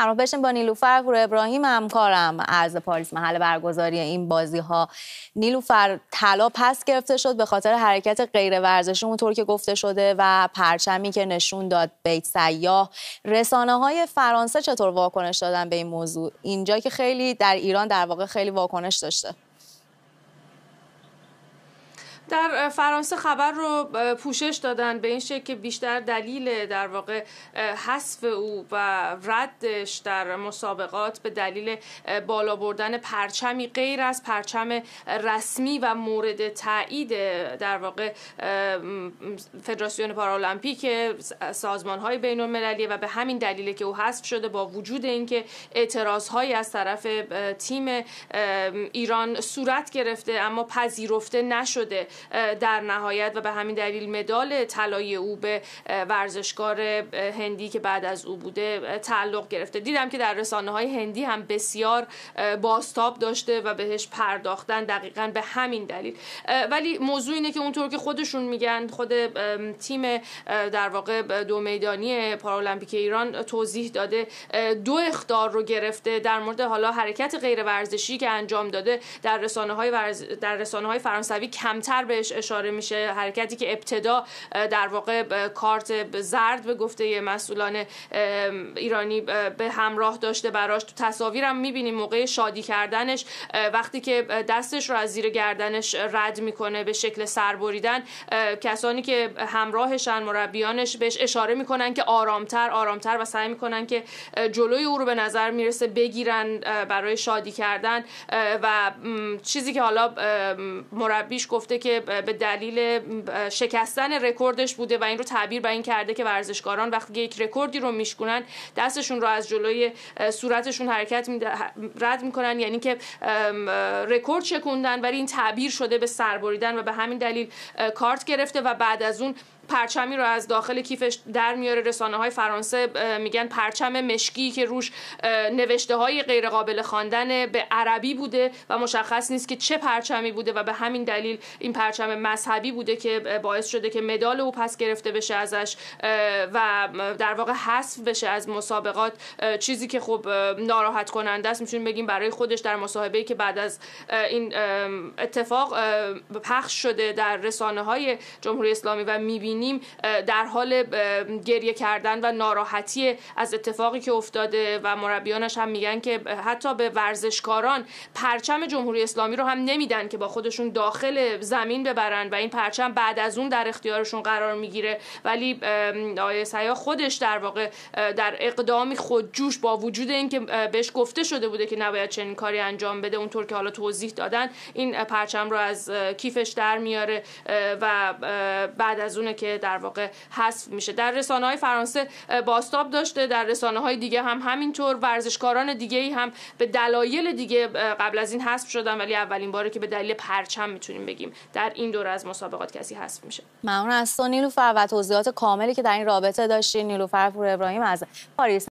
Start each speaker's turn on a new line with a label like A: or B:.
A: همراه بشیم با نیلوفر پور ابراهیم همکارم از پاریس محل برگزاری این بازی ها نیلوفر طلا پس گرفته شد به خاطر حرکت غیر ورزشی اونطور که گفته شده و پرچمی که نشون داد بیت سیاه رسانه های فرانسه چطور واکنش دادن به این موضوع اینجا که خیلی در ایران در واقع خیلی واکنش داشته
B: در فرانسه خبر رو پوشش دادن به این شکل که بیشتر دلیل در واقع حذف او و ردش در مسابقات به دلیل بالا بردن پرچمی غیر از پرچم رسمی و مورد تایید در واقع فدراسیون پارالمپیک سازمان های بین المللی و به همین دلیله که او حذف شده با وجود اینکه اعتراض هایی از طرف تیم ایران صورت گرفته اما پذیرفته نشده در نهایت و به همین دلیل مدال طلای او به ورزشکار هندی که بعد از او بوده تعلق گرفته دیدم که در رسانه های هندی هم بسیار باستاب داشته و بهش پرداختن دقیقا به همین دلیل ولی موضوع اینه که اونطور که خودشون میگن خود تیم در واقع دو میدانی پارالمپیک ایران توضیح داده دو اختار رو گرفته در مورد حالا حرکت غیر ورزشی که انجام داده در رسانه های, در فرانسوی کمتر بهش اشاره میشه حرکتی که ابتدا در واقع کارت زرد به گفته مسئولان ایرانی به همراه داشته براش تو تصاویرم میبینیم موقع شادی کردنش وقتی که دستش رو از زیر گردنش رد میکنه به شکل سربریدن کسانی که همراهشن مربیانش بهش اشاره میکنن که آرامتر آرامتر و سعی میکنن که جلوی او رو به نظر میرسه بگیرن برای شادی کردن و چیزی که حالا مربیش گفته که به دلیل شکستن رکوردش بوده و این رو تعبیر به این کرده که ورزشکاران وقتی یک رکوردی رو میشکنن دستشون رو از جلوی صورتشون حرکت می رد میکنن یعنی که رکورد شکوندن ولی این تعبیر شده به سربریدن و به همین دلیل کارت گرفته و بعد از اون پرچمی رو از داخل کیفش در میاره رسانه های فرانسه میگن پرچم مشکی که روش نوشته های غیر قابل خواندن به عربی بوده و مشخص نیست که چه پرچمی بوده و به همین دلیل این پرچم مذهبی بوده که باعث شده که مدال او پس گرفته بشه ازش و در واقع حذف بشه از مسابقات چیزی که خب ناراحت کننده است میتونیم بگیم برای خودش در مصاحبه‌ای که بعد از این اتفاق پخش شده در رسانه های جمهوری اسلامی و میبینیم میبینیم در حال گریه کردن و ناراحتی از اتفاقی که افتاده و مربیانش هم میگن که حتی به ورزشکاران پرچم جمهوری اسلامی رو هم نمیدن که با خودشون داخل زمین ببرن و این پرچم بعد از اون در اختیارشون قرار میگیره ولی آیه سیا خودش در واقع در اقدامی خودجوش با وجود اینکه بهش گفته شده بوده که نباید چنین کاری انجام بده اونطور که حالا توضیح دادن این پرچم رو از کیفش در میاره و بعد از اون که که در واقع حذف میشه در رسانه های فرانسه باستاب داشته در رسانه های دیگه هم همینطور ورزشکاران دیگه ای هم به دلایل دیگه قبل از این حذف شدن ولی اولین باره که به دلیل پرچم میتونیم بگیم در این دوره از مسابقات کسی حذف میشه
A: ممنون از نیلوفر و توضیحات کاملی که در این رابطه داشتین نیلوفر پور ابراهیم از پاریس